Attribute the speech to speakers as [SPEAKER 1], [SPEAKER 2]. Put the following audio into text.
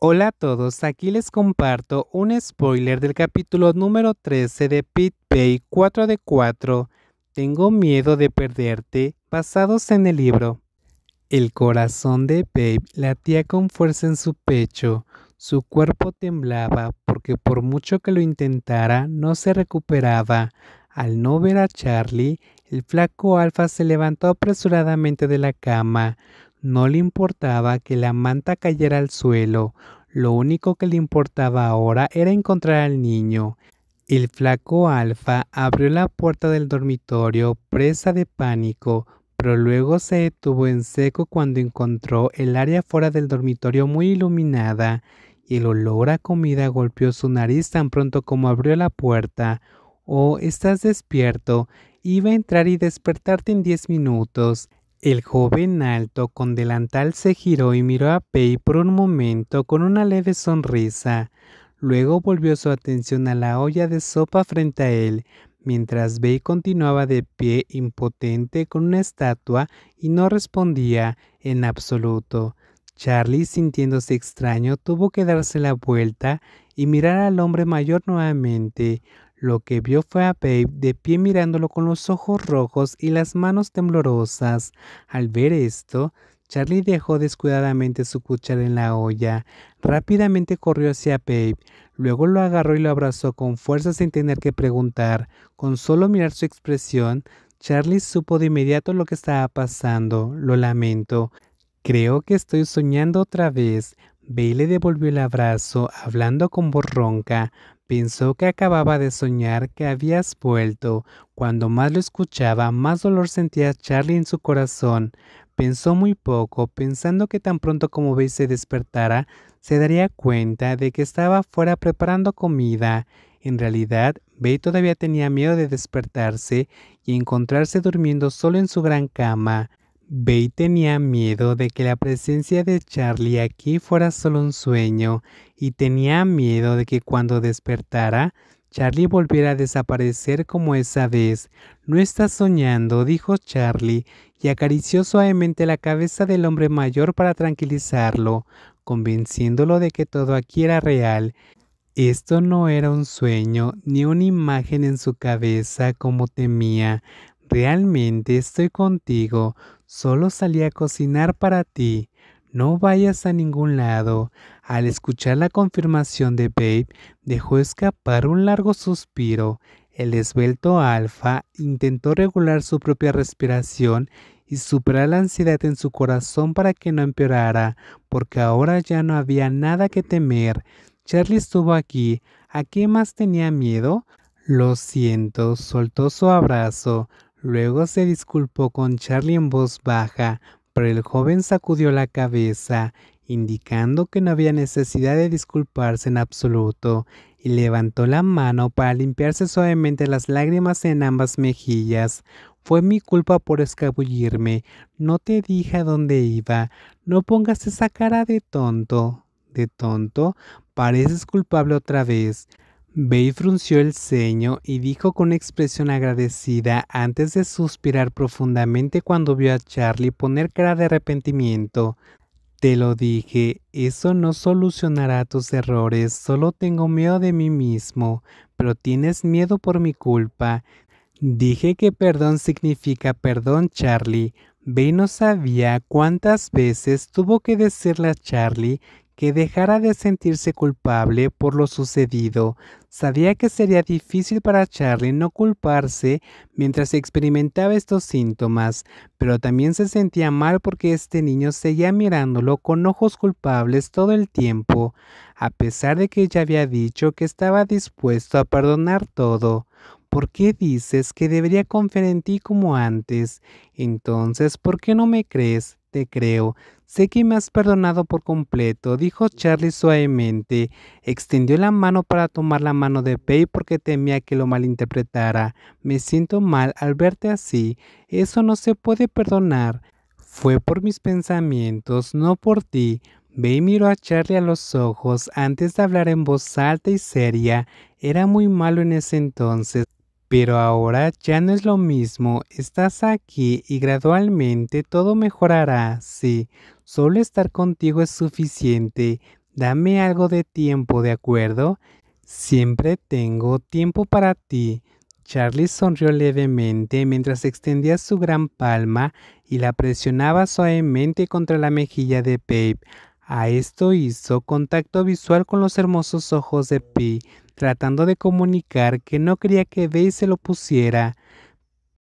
[SPEAKER 1] Hola a todos, aquí les comparto un spoiler del capítulo número 13 de Pit Pay 4 de 4, Tengo miedo de perderte, basados en el libro. El corazón de Babe latía con fuerza en su pecho, su cuerpo temblaba porque por mucho que lo intentara no se recuperaba. Al no ver a Charlie, el flaco Alfa se levantó apresuradamente de la cama, no le importaba que la manta cayera al suelo, lo único que le importaba ahora era encontrar al niño. El flaco Alfa abrió la puerta del dormitorio, presa de pánico, pero luego se detuvo en seco cuando encontró el área fuera del dormitorio muy iluminada y el olor a comida golpeó su nariz tan pronto como abrió la puerta. Oh, estás despierto. Iba a entrar y despertarte en diez minutos. El joven alto con delantal se giró y miró a Pei por un momento con una leve sonrisa. Luego volvió su atención a la olla de sopa frente a él, mientras Bey continuaba de pie impotente con una estatua y no respondía en absoluto. Charlie, sintiéndose extraño, tuvo que darse la vuelta y mirar al hombre mayor nuevamente. Lo que vio fue a Babe de pie mirándolo con los ojos rojos y las manos temblorosas. Al ver esto, Charlie dejó descuidadamente su cuchara en la olla. Rápidamente corrió hacia Babe. Luego lo agarró y lo abrazó con fuerza sin tener que preguntar. Con solo mirar su expresión, Charlie supo de inmediato lo que estaba pasando. Lo lamento. Creo que estoy soñando otra vez. Babe le devolvió el abrazo, hablando con voz ronca. Pensó que acababa de soñar que habías vuelto. Cuando más lo escuchaba, más dolor sentía Charlie en su corazón. Pensó muy poco, pensando que tan pronto como Bey se despertara, se daría cuenta de que estaba fuera preparando comida. En realidad, Bey todavía tenía miedo de despertarse y encontrarse durmiendo solo en su gran cama. Bey tenía miedo de que la presencia de Charlie aquí fuera solo un sueño y tenía miedo de que cuando despertara Charlie volviera a desaparecer como esa vez. No estás soñando, dijo Charlie, y acarició suavemente la cabeza del hombre mayor para tranquilizarlo, convenciéndolo de que todo aquí era real. Esto no era un sueño ni una imagen en su cabeza como temía realmente estoy contigo, solo salí a cocinar para ti. No vayas a ningún lado. Al escuchar la confirmación de Babe, dejó escapar un largo suspiro. El esbelto alfa intentó regular su propia respiración y superar la ansiedad en su corazón para que no empeorara, porque ahora ya no había nada que temer. Charlie estuvo aquí. ¿A qué más tenía miedo? Lo siento, soltó su abrazo. Luego se disculpó con Charlie en voz baja, pero el joven sacudió la cabeza, indicando que no había necesidad de disculparse en absoluto, y levantó la mano para limpiarse suavemente las lágrimas en ambas mejillas. Fue mi culpa por escabullirme. No te dije a dónde iba. No pongas esa cara de tonto. ¿De tonto? Pareces culpable otra vez. Bey frunció el ceño y dijo con expresión agradecida antes de suspirar profundamente cuando vio a Charlie poner cara de arrepentimiento. Te lo dije, eso no solucionará tus errores, solo tengo miedo de mí mismo, pero tienes miedo por mi culpa. Dije que perdón significa perdón, Charlie. Bey no sabía cuántas veces tuvo que decirle a Charlie que dejara de sentirse culpable por lo sucedido. Sabía que sería difícil para Charlie no culparse mientras experimentaba estos síntomas, pero también se sentía mal porque este niño seguía mirándolo con ojos culpables todo el tiempo, a pesar de que ya había dicho que estaba dispuesto a perdonar todo. ¿Por qué dices que debería confiar en ti como antes? Entonces, ¿por qué no me crees? Te creo. Sé que me has perdonado por completo, dijo Charlie suavemente. Extendió la mano para tomar la mano de Pei porque temía que lo malinterpretara. Me siento mal al verte así. Eso no se puede perdonar. Fue por mis pensamientos, no por ti. Bey miró a Charlie a los ojos antes de hablar en voz alta y seria. Era muy malo en ese entonces, pero ahora ya no es lo mismo. Estás aquí y gradualmente todo mejorará. Sí, Solo estar contigo es suficiente. Dame algo de tiempo, ¿de acuerdo? Siempre tengo tiempo para ti. Charlie sonrió levemente mientras extendía su gran palma y la presionaba suavemente contra la mejilla de Babe. A esto hizo contacto visual con los hermosos ojos de Pi, tratando de comunicar que no quería que Babe se lo pusiera.